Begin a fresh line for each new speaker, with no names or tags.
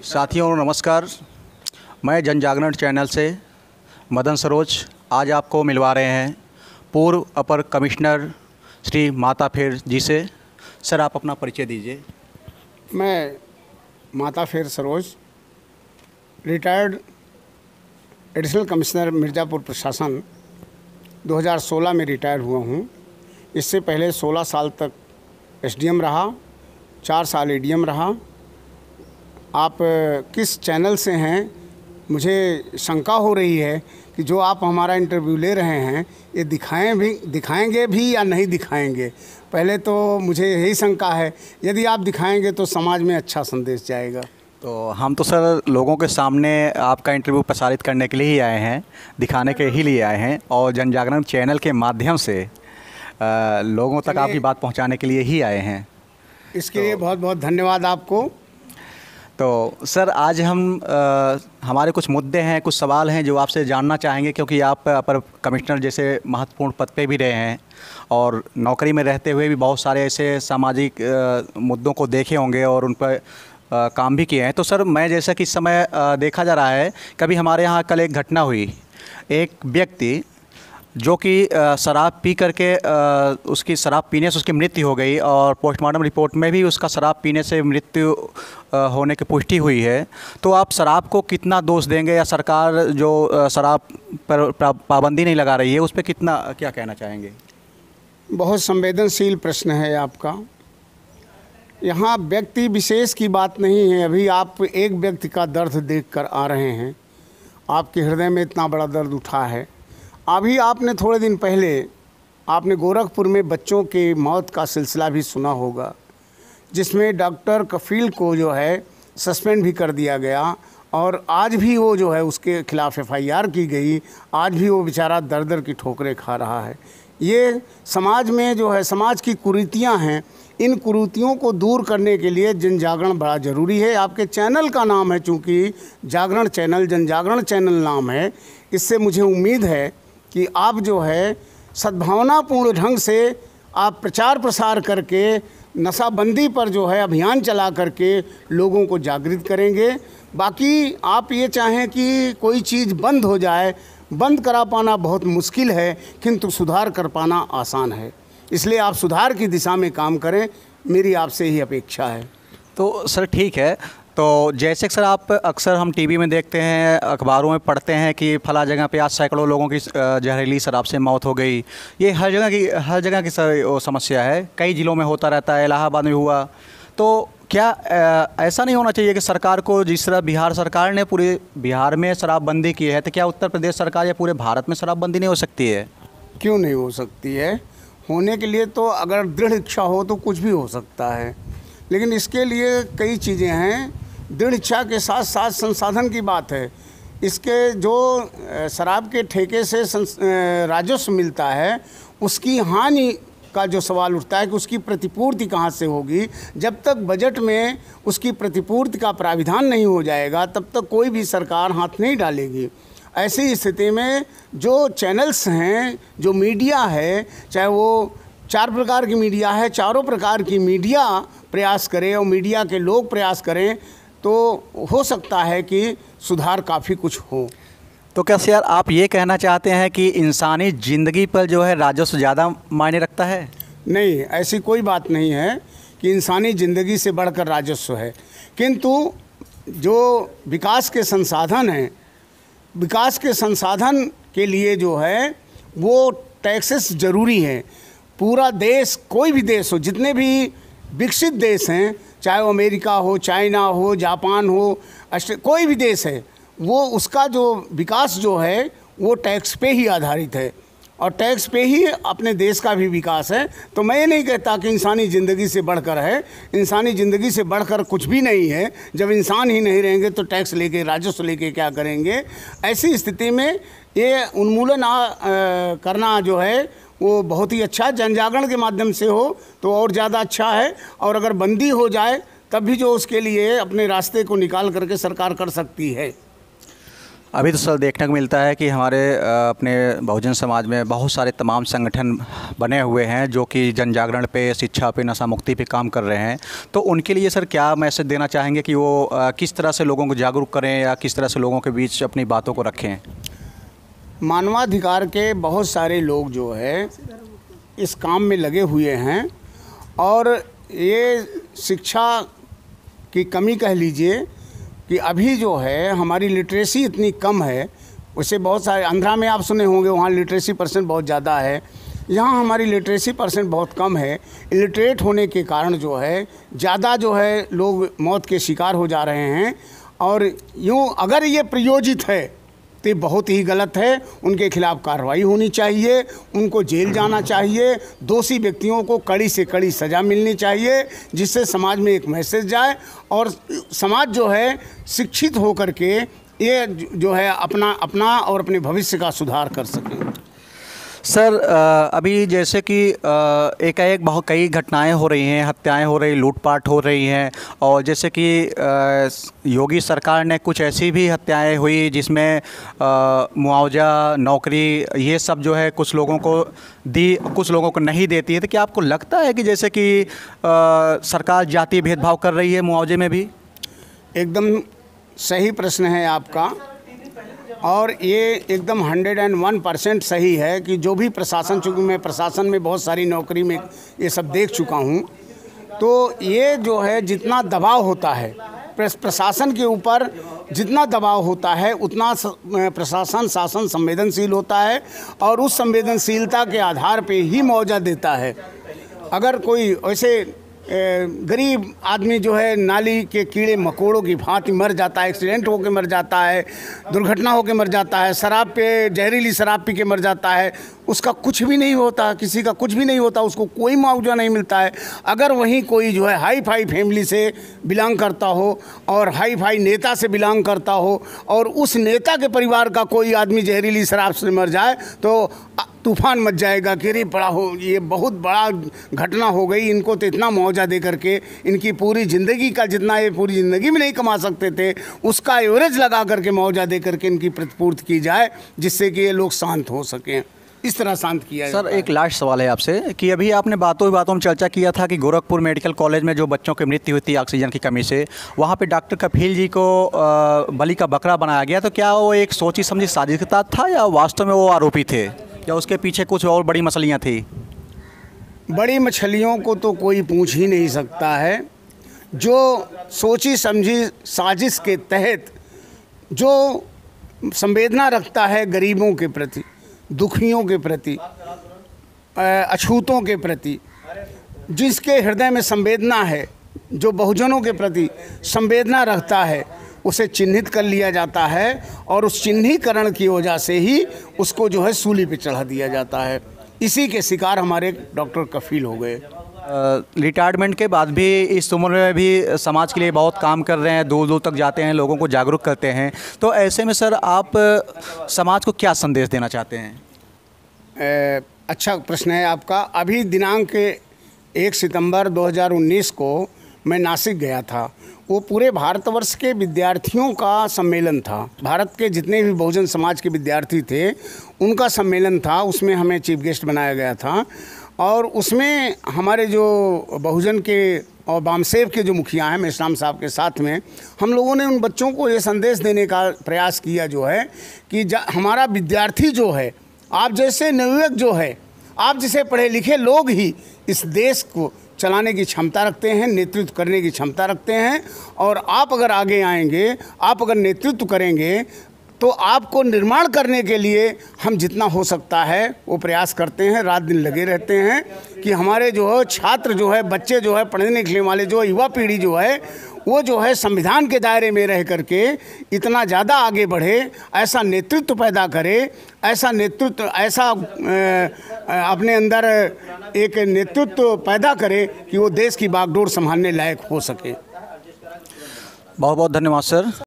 साथियों नमस्कार मैं जन जागरण चैनल से मदन सरोज आज आपको मिलवा रहे हैं पूर्व अपर कमिश्नर श्री माता फेर जी से सर आप अपना परिचय दीजिए मैं माता फेर Saroj retired
additional commissioner Mirzapur प्रशासन 2016 में रिटायर हुआ हूँ इससे पहले 16 साल तक एसडीएम रहा चार साल एडीएम रहा आप किस चैनल से हैं मुझे शंका हो रही है कि जो आप हमारा इंटरव्यू ले रहे हैं ये दिखाएं भी दिखाएंगे भी या नहीं दिखाएंगे पहले तो मुझे यही शंका है यदि आप दिखाएंगे तो समाज में अच्छा संदेश जाएगा
तो हम तो सर लोगों के सामने आपका इंटरव्यू प्रसारित करने के लिए ही आए हैं दिखाने के ही लिए आए हैं और जन जागरण चैनल के माध्यम से लोगों तक आपकी बात पहुँचाने के लिए ही आए हैं इसके तो, लिए बहुत बहुत धन्यवाद आपको तो सर आज हम आ, हमारे कुछ मुद्दे हैं कुछ सवाल हैं जो आपसे जानना चाहेंगे क्योंकि आप अपर कमिश्नर जैसे महत्वपूर्ण पद पे भी रहे हैं और नौकरी में रहते हुए भी बहुत सारे ऐसे सामाजिक मुद्दों को देखे होंगे और उन पर काम भी किए हैं तो सर मैं जैसा कि इस समय आ, देखा जा रहा है कभी हमारे यहाँ कल एक घटना हुई एक व्यक्ति जो कि शराब पी करके उसकी शराब पीने से उसकी मृत्यु हो गई और पोस्टमार्टम रिपोर्ट में भी उसका शराब पीने से मृत्यु होने की पुष्टि हुई है तो आप शराब को कितना दोष देंगे या सरकार जो शराब पर पाबंदी नहीं लगा रही है उस पर कितना क्या कहना चाहेंगे
बहुत संवेदनशील प्रश्न है आपका यहाँ व्यक्ति विशेष की बात नहीं है अभी आप एक व्यक्ति का दर्द देख कर आ रहे हैं आपके हृदय में इतना बड़ा दर्द उठा है अभी आपने थोड़े दिन पहले आपने गोरखपुर में बच्चों के मौत का सिलसिला भी सुना होगा जिसमें डॉक्टर कफील को जो है सस्पेंड भी कर दिया गया और आज भी वो जो है उसके खिलाफ़ एफआईआर की गई आज भी वो बेचारा दर दर की ठोकरें खा रहा है ये समाज में जो है समाज की कुरीतियाँ हैं इन कुरूतियों को दूर करने के लिए जन जागरण बड़ा ज़रूरी है आपके चैनल का नाम है चूँकि जागरण चैनल जन जागरण चैनल नाम है इससे मुझे उम्मीद है कि आप जो है सद्भावनापूर्ण ढंग से आप प्रचार प्रसार करके नशाबंदी पर जो है अभियान चला करके लोगों को जागृत करेंगे बाकी आप ये चाहें कि कोई चीज़ बंद हो जाए बंद करा पाना बहुत मुश्किल है किंतु सुधार कर पाना आसान है इसलिए आप सुधार
की दिशा में काम करें मेरी आपसे ही अपेक्षा है तो सर ठीक है तो जैसे सर आप अक्सर हम टीवी में देखते हैं अखबारों में पढ़ते हैं कि फला जगह पे आज सैकड़ों लोगों की जहरीली शराब से मौत हो गई ये हर जगह की हर जगह की सर समस्या है कई ज़िलों में होता रहता है इलाहाबाद में हुआ तो क्या ऐसा नहीं होना चाहिए कि सरकार को जिस तरह बिहार सरकार ने पूरे बिहार में शराबबंदी की है तो क्या उत्तर प्रदेश सरकार या पूरे भारत में शराबबंदी नहीं हो सकती है
क्यों नहीं हो सकती है होने के लिए तो अगर दृढ़ इच्छा हो तो कुछ भी हो सकता है लेकिन इसके लिए कई चीज़ें हैं दृढ़ इच्छा के साथ साथ संसाधन की बात है इसके जो शराब के ठेके से राजस्व मिलता है उसकी हानि का जो सवाल उठता है कि उसकी प्रतिपूर्ति कहाँ से होगी जब तक बजट में उसकी प्रतिपूर्ति का प्राविधान नहीं हो जाएगा तब तक कोई भी सरकार हाथ नहीं डालेगी ऐसी स्थिति में जो चैनल्स हैं जो मीडिया है चाहे वो चार प्रकार की मीडिया है चारों प्रकार की मीडिया प्रयास करें और मीडिया के लोग प्रयास करें तो
हो सकता है कि सुधार काफ़ी कुछ हो तो क्या सर आप ये कहना चाहते हैं कि इंसानी ज़िंदगी पर जो है राजस्व ज़्यादा मायने रखता है नहीं
ऐसी कोई बात नहीं है कि इंसानी ज़िंदगी से बढ़कर राजस्व है किंतु जो विकास के संसाधन हैं विकास के संसाधन के लिए जो है वो टैक्सेस ज़रूरी हैं पूरा देश कोई भी देश हो जितने भी विकसित देश हैं चाहे वो अमेरिका हो चाइना हो जापान हो कोई भी देश है वो उसका जो विकास जो है वो टैक्स पे ही आधारित है और टैक्स पे ही अपने देश का भी विकास है तो मैं ये नहीं कहता कि इंसानी ज़िंदगी से बढ़कर है इंसानी ज़िंदगी से बढ़कर कुछ भी नहीं है जब इंसान ही नहीं रहेंगे तो टैक्स लेके राजस्व लेके क्या करेंगे ऐसी स्थिति में ये उन्मूलन करना जो है वो बहुत ही अच्छा जन जागरण के माध्यम से हो तो और ज़्यादा अच्छा है और अगर बंदी हो जाए तब भी जो उसके लिए अपने रास्ते को निकाल करके सरकार कर सकती है
अभी तो सर देखने को मिलता है कि हमारे अपने बहुजन समाज में बहुत सारे तमाम संगठन बने हुए हैं जो कि जन जागरण पे शिक्षा पे नशा मुक्ति पे काम कर रहे हैं तो उनके लिए सर क्या मैसेज देना चाहेंगे कि वो किस तरह से लोगों को जागरूक करें या किस तरह से लोगों के बीच अपनी बातों को रखें
मानवाधिकार के बहुत सारे लोग जो है इस काम में लगे हुए हैं और ये शिक्षा की कमी कह लीजिए कि अभी जो है हमारी लिटरेसी इतनी कम है उसे बहुत सारे आंध्रा में आप सुने होंगे वहाँ लिटरेसी परसेंट बहुत ज़्यादा है यहाँ हमारी लिटरेसी परसेंट बहुत कम है इलिटरेट होने के कारण जो है ज़्यादा जो है लोग मौत के शिकार हो जा रहे हैं और यूँ अगर ये प्रयोजित है तो ये बहुत ही गलत है उनके खिलाफ़ कार्रवाई होनी चाहिए उनको जेल जाना चाहिए दोषी व्यक्तियों को कड़ी से कड़ी सज़ा मिलनी चाहिए जिससे समाज में एक मैसेज जाए और समाज जो है शिक्षित होकर के ये जो है अपना अपना और अपने भविष्य का सुधार कर सकें
सर अभी जैसे कि एकाएक बहुत कई घटनाएं हो रही हैं हत्याएं हो रही लूटपाट हो रही हैं और जैसे कि योगी सरकार ने कुछ ऐसी भी हत्याएं हुई जिसमें मुआवजा नौकरी ये सब जो है कुछ लोगों को दी कुछ लोगों को नहीं देती है तो क्या आपको लगता है कि जैसे कि सरकार जाति भेदभाव कर रही है मुआवजे में भी एकदम सही प्रश्न है आपका और ये एकदम हंड्रेड एंड
वन परसेंट सही है कि जो भी प्रशासन चूँकि मैं प्रशासन में बहुत सारी नौकरी में ये सब देख चुका हूँ तो ये जो है जितना दबाव होता है प्रशासन के ऊपर जितना दबाव होता है उतना प्रशासन शासन संवेदनशील होता है और उस संवेदनशीलता के आधार पे ही मुआवजा देता है अगर कोई ऐसे गरीब आदमी जो है नाली के कीड़े मकोड़ों की भांति मर जाता है एक्सीडेंट होकर मर जाता है दुर्घटना होकर मर जाता है शराब पे जहरीली शराब पी के मर जाता है उसका कुछ भी नहीं होता किसी का कुछ भी नहीं होता उसको कोई मुआवजा नहीं मिलता है अगर वहीं कोई जो है हाई फाई फैमिली से बिलोंग करता हो और हाई फाई नेता से बिलोंग करता हो और उस नेता के परिवार का कोई आदमी जहरीली शराब से मर जाए तो तूफान मच जाएगा कि अरे बड़ा हो ये बहुत बड़ा घटना हो गई इनको तो इतना मुआवजा दे करके इनकी पूरी ज़िंदगी का जितना ये पूरी ज़िंदगी में नहीं कमा सकते थे उसका एवरेज लगा करके मुआवजा दे करके इनकी प्रतिपूर्ति की जाए जिससे कि ये लोग शांत हो सकें
इस तरह शांत किया सर एक लास्ट सवाल है आपसे कि अभी आपने बातों ही बातों में चर्चा किया था कि गोरखपुर मेडिकल कॉलेज में जो बच्चों की मृत्यु हुई थी ऑक्सीजन की कमी से वहाँ पे डॉक्टर कफील जी को बलि का बकरा बनाया गया तो क्या वो एक सोची समझी साजिशता था या वास्तव में वो आरोपी थे या उसके पीछे कुछ और बड़ी मछलियाँ थी बड़ी मछलियों
को तो कोई पूछ ही नहीं सकता है जो सोची समझी साजिश के तहत जो संवेदना रखता है गरीबों के प्रति दुखियों के प्रति अछूतों के प्रति जिसके हृदय में संवेदना है जो बहुजनों के प्रति संवेदना रखता है उसे चिन्हित कर लिया जाता है और उस चिन्हीकरण की वजह से ही उसको
जो है सूली पे चढ़ा दिया जाता है इसी के शिकार हमारे डॉक्टर कफील हो गए रिटायरमेंट के बाद भी इस उम्र में भी समाज के लिए बहुत काम कर रहे हैं दूर दूर तक जाते हैं लोगों को जागरूक करते हैं तो ऐसे में सर आप समाज को क्या संदेश देना चाहते हैं
ए, अच्छा प्रश्न है आपका अभी दिनांक एक सितंबर 2019 को मैं नासिक गया था वो पूरे भारतवर्ष के विद्यार्थियों का सम्मेलन था भारत के जितने भी बहुजन समाज के विद्यार्थी थे उनका सम्मेलन था उसमें हमें चीफ गेस्ट बनाया गया था और उसमें हमारे जो बहुजन के और बामसेव के जो मुखिया हैं मेश्राम साहब के साथ में हम लोगों ने उन बच्चों को ये संदेश देने का प्रयास किया जो है कि हमारा विद्यार्थी जो है आप जैसे नवयुवक जो है आप जैसे पढ़े लिखे लोग ही इस देश को चलाने की क्षमता रखते हैं नेतृत्व करने की क्षमता रखते हैं और आप अगर आगे आएंगे आप अगर नेतृत्व करेंगे तो आपको निर्माण करने के लिए हम जितना हो सकता है वो प्रयास करते हैं रात दिन लगे रहते हैं कि हमारे जो है छात्र जो है बच्चे जो है पढ़ने लिखने वाले जो युवा पीढ़ी जो है वो जो है संविधान के दायरे में रह करके इतना ज़्यादा आगे बढ़े ऐसा नेतृत्व पैदा करे ऐसा नेतृत्व ऐसा अपने अंदर एक नेतृत्व पैदा
करे कि वो देश की बागडोर संभालने लायक हो सके बहुत बहुत धन्यवाद सर